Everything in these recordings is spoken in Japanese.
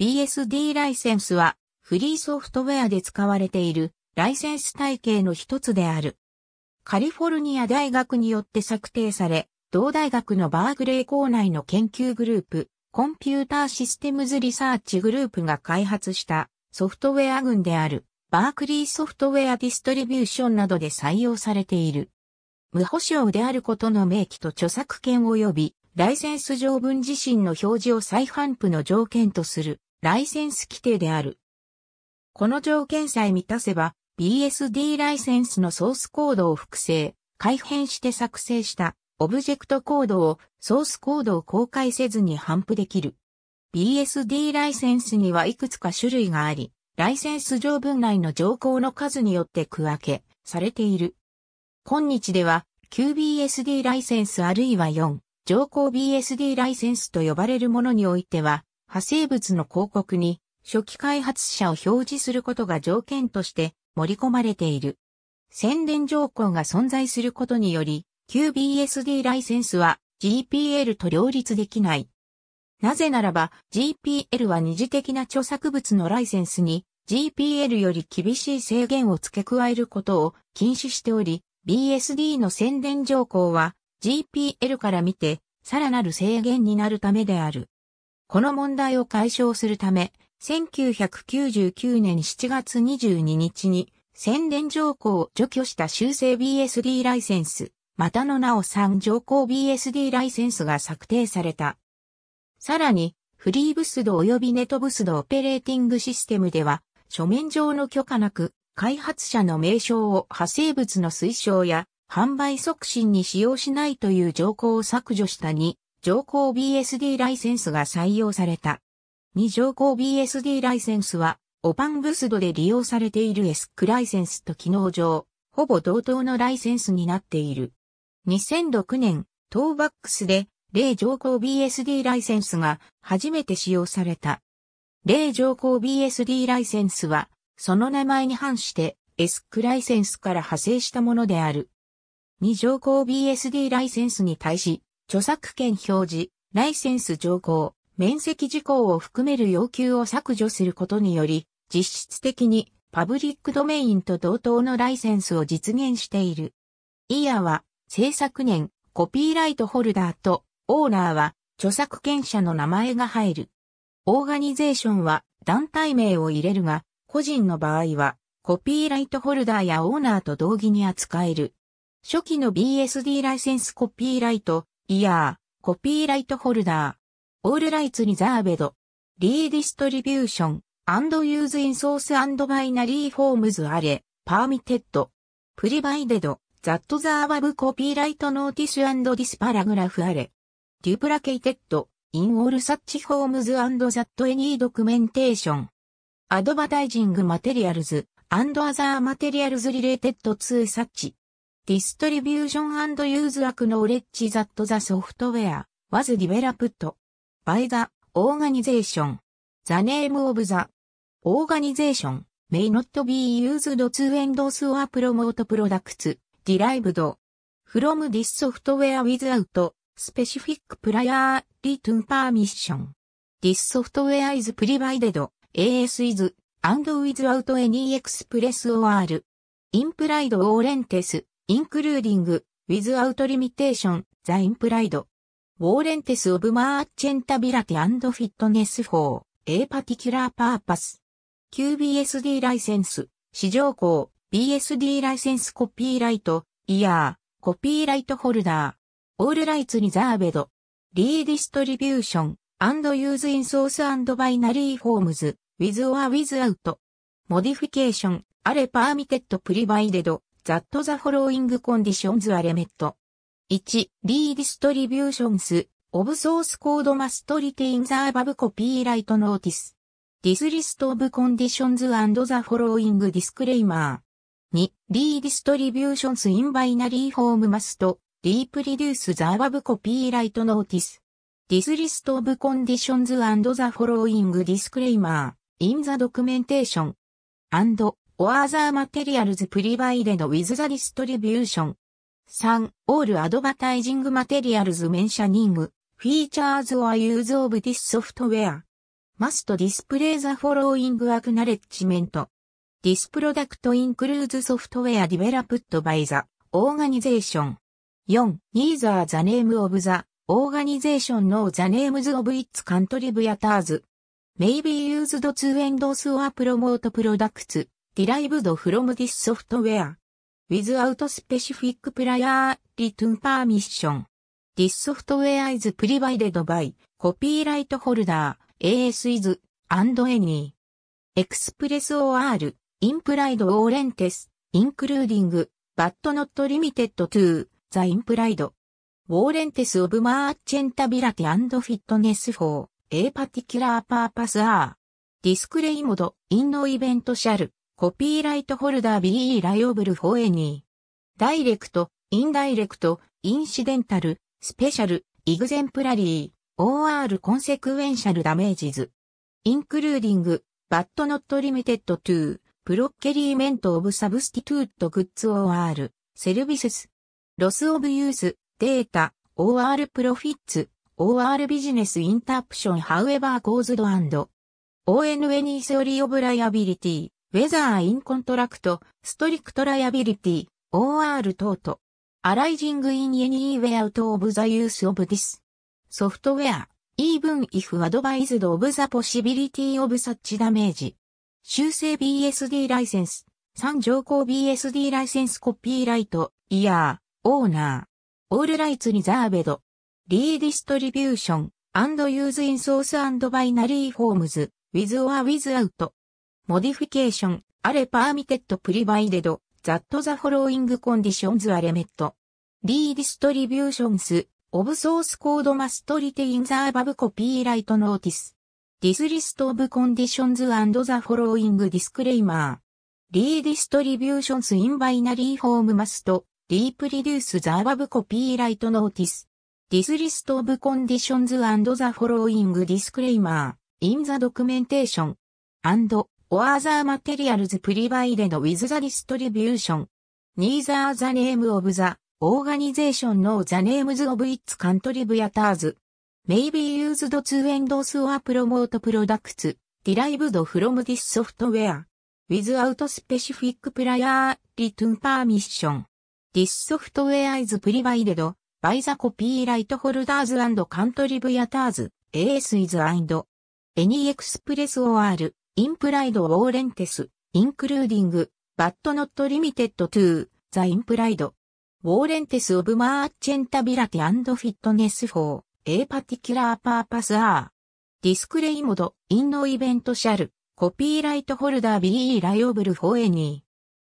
BSD ライセンスはフリーソフトウェアで使われているライセンス体系の一つである。カリフォルニア大学によって策定され、同大学のバーグレー校内の研究グループ、コンピューターシステムズリサーチグループが開発したソフトウェア群であるバークリーソフトウェアディストリビューションなどで採用されている。無保証であることの明記と著作権及びライセンス条文自身の表示を再販布の条件とする。ライセンス規定である。この条件さえ満たせば、BSD ライセンスのソースコードを複製、改変して作成したオブジェクトコードをソースコードを公開せずに反布できる。BSD ライセンスにはいくつか種類があり、ライセンス条文内の条項の数によって区分けされている。今日では QBSD ライセンスあるいは4、条項 BSD ライセンスと呼ばれるものにおいては、派生物の広告に初期開発者を表示することが条件として盛り込まれている。宣伝条項が存在することにより、QBSD ライセンスは GPL と両立できない。なぜならば GPL は二次的な著作物のライセンスに GPL より厳しい制限を付け加えることを禁止しており、BSD の宣伝条項は GPL から見てさらなる制限になるためである。この問題を解消するため、1999年7月22日に、宣伝条項を除去した修正 BSD ライセンス、またの名を3条項 BSD ライセンスが策定された。さらに、フリーブスド及びネトブスドオペレーティングシステムでは、書面上の許可なく、開発者の名称を派生物の推奨や販売促進に使用しないという条項を削除した2、上皇 BSD ライセンスが採用された。二上皇 BSD ライセンスは、オパンブスドで利用されているエスクライセンスと機能上、ほぼ同等のライセンスになっている。2006年、トーバックスで、例上皇 BSD ライセンスが初めて使用された。例上皇 BSD ライセンスは、その名前に反して、エスクライセンスから派生したものである。2上皇 BSD ライセンスに対し、著作権表示、ライセンス条項、面積事項を含める要求を削除することにより、実質的にパブリックドメインと同等のライセンスを実現している。イヤは、制作年、コピーライトホルダーと、オーナーは、著作権者の名前が入る。オーガニゼーションは、団体名を入れるが、個人の場合は、コピーライトホルダーやオーナーと同義に扱える。初期の BSD ライセンスコピーライト、イヤー、コピーライトホルダー、オールライツリザーベド、リーディストリビューション、アンドユーズインソースアンドバイナリーフォームズアレ、パーミテッド、プリバイデド、ザットザーバブコピーライトノーティスアンドディスパラグラフアレ、デュプラケイテッド、インオールサッチフォームズアンドザットエニードクメンテーション、アドバタイジングマテリアルズ、アンドアザーマテリアルズリレーテッドツーサッチ、Distribution and Use Acknowledge that the software was developed by the organization. The name of the organization may not be used to endorse or promote products derived from this software without specific prior written permission. This software is provided as is and without any express or implied warranties. インクルーディング、ウィズアウトリミテーション、ザインプライド。ウォーレンテスオブマーチェンタビラティフィットネスフォー、A particular purpose。QBSD ライセンス、市場校、BSD ライセンスコピーライト、イヤー、コピーライトホルダー。オールライツリザーベド。リーディストリビューション、アンドユーズインソースアンドバイナリーフォームズ、ウィズオアウィズアウト。モディフィケーション、アレパーミテッドプリバイデド。that the following conditions are met. 1. Redistributions of source code must retain the above copyright notice. This list of conditions and the following disclaimer. 2. Redistributions in binary form must reproduce the above copyright notice. This list of conditions and the following disclaimer in the documentation. and or other materials provided with the distribution. 3. All advertising materials mentioning features or use of this software must display the following acknowledgement. This product includes software developed by the organization. 4. Neither the name of the organization nor the names of its contributors may be used to endorse or promote products derived from this software without specific prior written permission. This software is provided by copyright holder AS is and any express OR implied w a r r e n t e s including but not limited to the implied warrants of merchantability and fitness for a particular purpose are disclaimed in no event shall コピーライトホルダー BE ライオブルフォエニー。ダイレクト、インダイレクト、インシデンタル、スペシャル、イグゼンプラリー、OR コンセクエンシャルダメージズ。インクルーディング、バットノットリミテッドトゥー、プロッケリーメントオブサブスティトゥートグッズ OR、セルビスス、ロスオブユース、データ、OR プロフィッツ、OR ビジネスインタープションハウエバーコーズドアンド。ON エニーセオリーオブライアビリティ。ウェザー・イン・コントラクト、ストリクト・ライアビリティ、OR 等と、アライジング・イン・エニー・ウェア・ウト・オブ・ザ・ユース・オブ・ディス。ソフトウェア、イーブン・イフ・アドバイズド・オブ・ザ・ポシビリティ・オブ・サッチ・ダメージ。修正 BSD ライセンス、3条項 BSD ライセンスコピーライト、イヤー、オーナー、オールライツ・リザーベド、リーディストリビューション、アンド・ユーズ・イン・ソース・アンド・バイナリー・フォームズ、ウィズ・オア・ウィズ・アウト。モディフィケーション、アレパーミテッドプリバイデド、ザットザフォローイングコンディションズアレメット。リーディストリビューションズ、オブソースコードマストリテインザーバブコピーライトノーティス。ディスリストオブコンディションズアンドザフォローイングディスクレイマー。リーディストリビューションズインバイナリーフォームマスト、リープリデュースザーバブコピーライトノーティス。ディスリストオブコンディションズアンドザフォローイングディスクレイマー。インザドキュメンテーション。アンド or other materials provided with the distribution. Neither the name of the organization nor the names of its contributors may be used to endorse or promote products derived from this software without specific prior written permission. This software is provided by the copyright holders and contributors. AS is and any express or インプライド・ウォーレンテス、インクルーディング、バット・ノット・リミテッド・トゥー、ザ・インプライド。ウォーレンテス・オブ・マーチェンタビラティ・アンド・フィットネス・フォー、A particular purpose are disclaimed in no event shall copyright holder be liable for any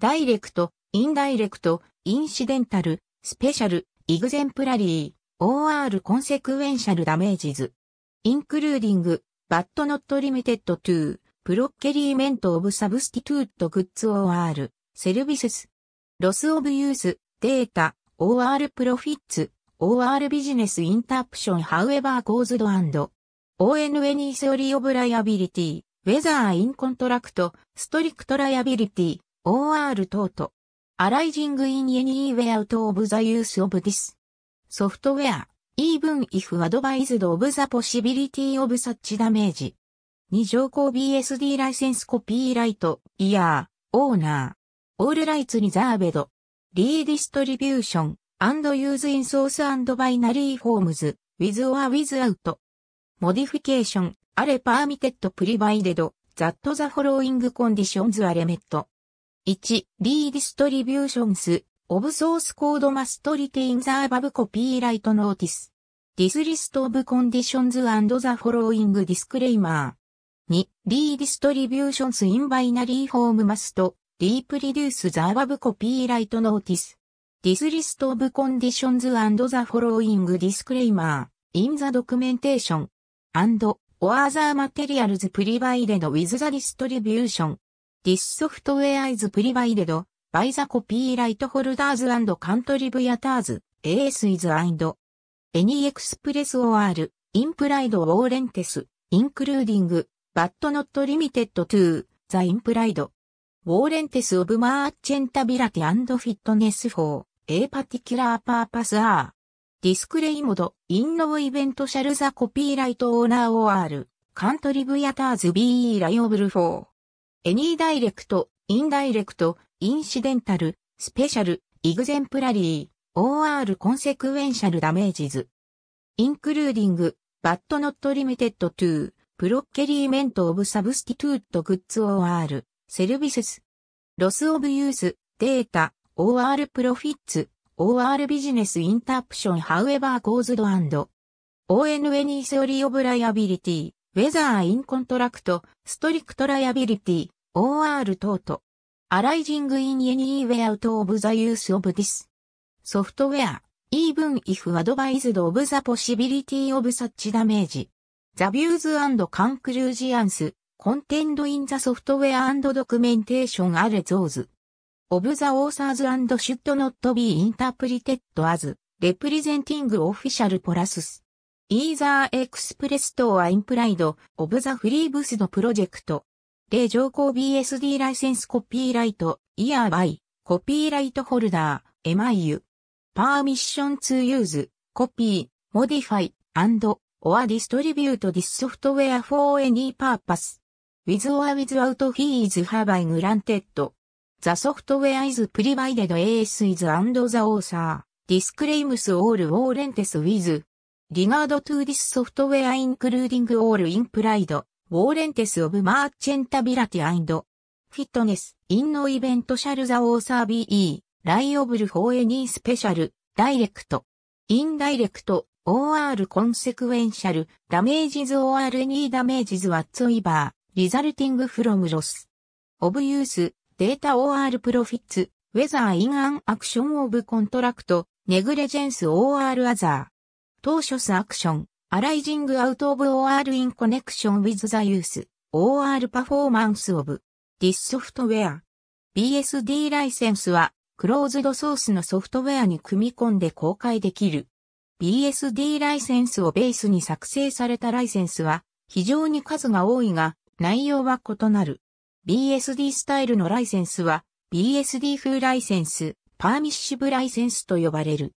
direct, indirect, incidental, special, exemplary, or consequential damages including but not limited to プロッケリーメントオブサブスティトゥートグッズール・セルビスス、ロスオブユース、データ、オアール・プロフィッツ、オアール・ビジネスインタープションハウエバーコーズドアンド・オー・エニーセオリーオブライアビリティ、ウェザーインコントラクト、ストリクトライアビリティ、オアー・ル・ト等ト・アライジングインエニーウェアウトオブザユースオブディス。ソフトウェア、イーブン・イフ・アドバイズド・オブ・ザ・ポシビリティ・オブ・サッチ・ダメージ2条項 BSD ライセンスコピーライト、イヤー、オーナー、オールライツリザーベド、リーディストリビューション、アンドユーズインソースアンドバイナリーフォームズ、ウィズオアウィズアウト。モディフィケーション、アレパーミテッドプリバイデド、ザットザフォローイングコンディションズアレメット。1、リーディストリビューションズ、オブソースコードマストリティンザーバブコピーライトノーティス。ディスリストオブコンディションズアンドザフォローイングディスクレイマー。2. リーディストリビューションスインバイナリーフォームマスト、リープリデュースザーバブコピーライトノーティス。This list of conditions and the following disclaimer in the documentation and or other materials provided with the distribution. This software is provided by the copyright holders and contributors. AS is and any express or implied warranties, including バットノットリミテッドトゥー、ザインプライド。ウォーレンテスオブマーチェンタビラティアンド・フィットネスフォー、エー・パティキ c u l a r p u r p ディスクレイモド、インノーイベントシャルザコピーライトオーナーオーアル、カントリブヤターズビー・ライオブルフォー。エニーダイレクト、インダイレクト、インシデンタル、スペシャル、イグゼンプラリー、OR コンセクエンシャルダメージズ。インクルーディング、バットノットリミテッドトゥー。プロッケリーメントオブサブスティトゥートグッズール、セルビスス、ロスオブユース、データ、オアールプロフィッツ、オアールビジネスインタープションハウエバーゴーズドアンド。オーエヌエニーセオリーオブライアビリティ、ウェザーインコントラクト、ストリクトライアビリティ、オアールト等ト。アライジングインエニーウェアウトオブザユースオブディス。ソフトウェア、イーブンイフアドバイズドオブザポシビリティオブサッチダメージ。ザビューズカンクルージアンス、コンテンドインザソフトウェアドキュメンテーションアレゾーズ。オブザオーサーズシュット・ノットビーインタープリテッドアズ、レプリゼンティングオフィシャルポラスス。イーザーエクスプレス等はインプライド、オブザフリーブスのプロジェクト。例上項 BSD ライセンスコピーライト、イヤーバイ、コピーライトホルダー、エマイユ。パーミッションツーユーズ、コピー、モディファイ、アンド、or distribute this software for any purpose. With or without fees have I granted. The software is provided as is and the author disclaims all w a r r a n t e s with regard to this software including all implied w a r r a n t e s of merchantability and fitness in no event shall the author be liable for any special direct indirect OR コンセクエンシャル、ダメージズ OR エニーダメージズワッツイバー、リザルティングフロムロス。オブユース、データ OR プロフィッツ、ウェザーインアンアクションオブコントラクト、ネグレジェンス OR アザー。当初スアクション、アライジングアウトオブ OR インコネクションウィズザユース、OR パフォーマンスオブ、ディスソフトウェア。BSD ライセンスは、クローズドソースのソフトウェアに組み込んで公開できる。BSD ライセンスをベースに作成されたライセンスは非常に数が多いが内容は異なる。BSD スタイルのライセンスは BSD 風ライセンス、パーミッシブライセンスと呼ばれる。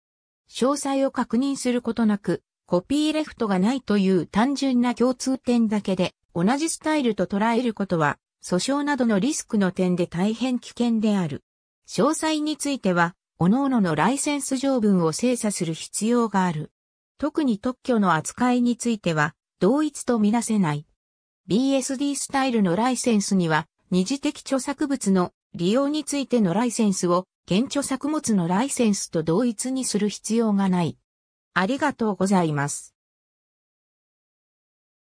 詳細を確認することなく、コピーレフトがないという単純な共通点だけで、同じスタイルと捉えることは、訴訟などのリスクの点で大変危険である。詳細については、各々のライセンス条文を精査する必要がある。特に特許の扱いについては、同一とみなせない。BSD スタイルのライセンスには、二次的著作物の利用についてのライセンスを、現著作物のライセンスと同一にする必要がない。ありがとうございます。